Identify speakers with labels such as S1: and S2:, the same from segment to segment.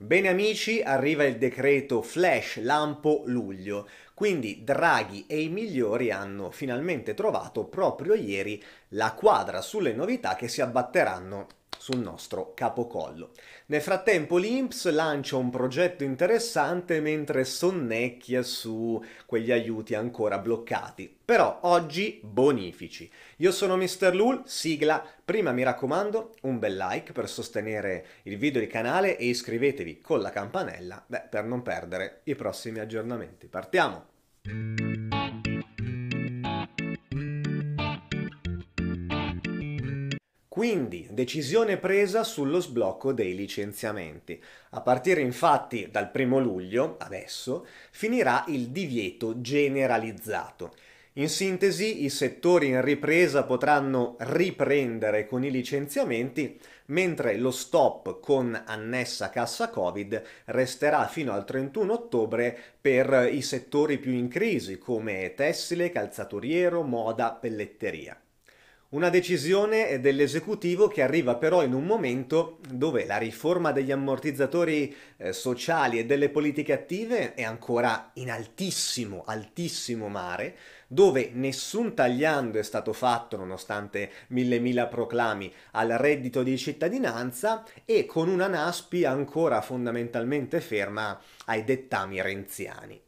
S1: Bene amici, arriva il decreto flash lampo luglio, quindi Draghi e i migliori hanno finalmente trovato proprio ieri la quadra sulle novità che si abbatteranno sul nostro capocollo. Nel frattempo l'INPS lancia un progetto interessante mentre sonnecchia su quegli aiuti ancora bloccati. Però oggi bonifici. Io sono Mr. Lul, sigla. Prima mi raccomando un bel like per sostenere il video del canale e iscrivetevi con la campanella beh, per non perdere i prossimi aggiornamenti. Partiamo! Quindi decisione presa sullo sblocco dei licenziamenti. A partire infatti dal primo luglio, adesso, finirà il divieto generalizzato. In sintesi, i settori in ripresa potranno riprendere con i licenziamenti, mentre lo stop con annessa cassa Covid resterà fino al 31 ottobre per i settori più in crisi come tessile, calzaturiero, moda, pelletteria. Una decisione dell'esecutivo che arriva però in un momento dove la riforma degli ammortizzatori eh, sociali e delle politiche attive è ancora in altissimo, altissimo mare, dove nessun tagliando è stato fatto nonostante mille mila proclami al reddito di cittadinanza e con una Naspi ancora fondamentalmente ferma ai dettami renziani.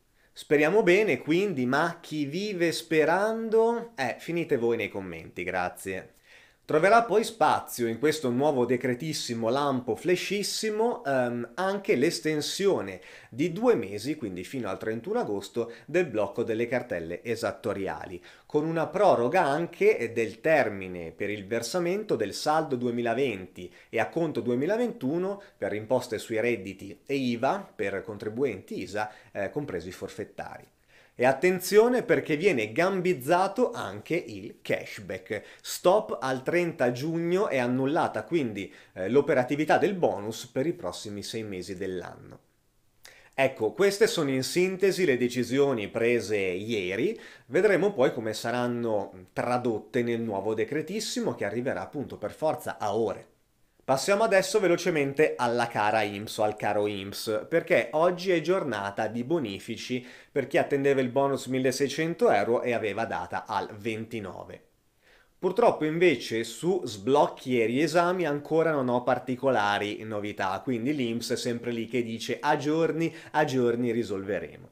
S1: Speriamo bene quindi, ma chi vive sperando? Eh, finite voi nei commenti, grazie. Troverà poi spazio in questo nuovo decretissimo lampo fleshissimo ehm, anche l'estensione di due mesi, quindi fino al 31 agosto, del blocco delle cartelle esattoriali, con una proroga anche del termine per il versamento del saldo 2020 e a conto 2021 per imposte sui redditi e IVA per contribuenti ISA, eh, compresi i forfettari. E attenzione perché viene gambizzato anche il cashback. Stop al 30 giugno è annullata quindi eh, l'operatività del bonus per i prossimi sei mesi dell'anno. Ecco, queste sono in sintesi le decisioni prese ieri, vedremo poi come saranno tradotte nel nuovo decretissimo che arriverà appunto per forza a ore. Passiamo adesso velocemente alla cara IMS o al caro IMS, perché oggi è giornata di bonifici per chi attendeva il bonus 1600 euro e aveva data al 29. Purtroppo invece su sblocchi e riesami ancora non ho particolari novità, quindi l'IMS è sempre lì che dice a giorni, a giorni risolveremo.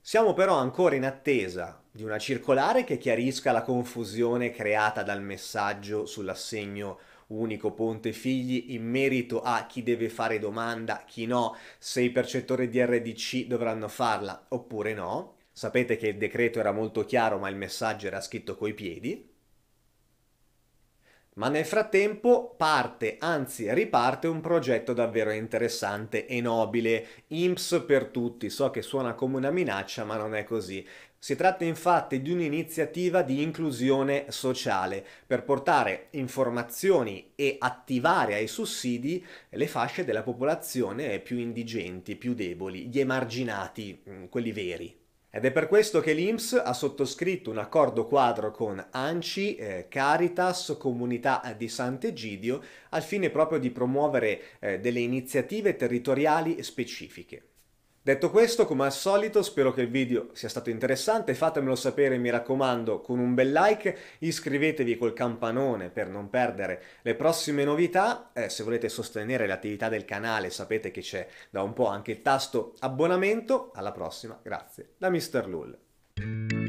S1: Siamo però ancora in attesa di una circolare che chiarisca la confusione creata dal messaggio sull'assegno unico ponte figli in merito a chi deve fare domanda, chi no, se i percettori di RDC dovranno farla oppure no. Sapete che il decreto era molto chiaro ma il messaggio era scritto coi piedi ma nel frattempo parte, anzi riparte un progetto davvero interessante e nobile, IMSS per tutti, so che suona come una minaccia ma non è così. Si tratta infatti di un'iniziativa di inclusione sociale per portare informazioni e attivare ai sussidi le fasce della popolazione più indigenti, più deboli, gli emarginati, mm, quelli veri. Ed è per questo che l'INPS ha sottoscritto un accordo quadro con ANCI, eh, Caritas, Comunità eh, di Sant'Egidio, al fine proprio di promuovere eh, delle iniziative territoriali specifiche. Detto questo, come al solito, spero che il video sia stato interessante, fatemelo sapere, mi raccomando, con un bel like, iscrivetevi col campanone per non perdere le prossime novità, eh, se volete sostenere l'attività del canale sapete che c'è da un po' anche il tasto abbonamento, alla prossima, grazie, da Mr. Lull.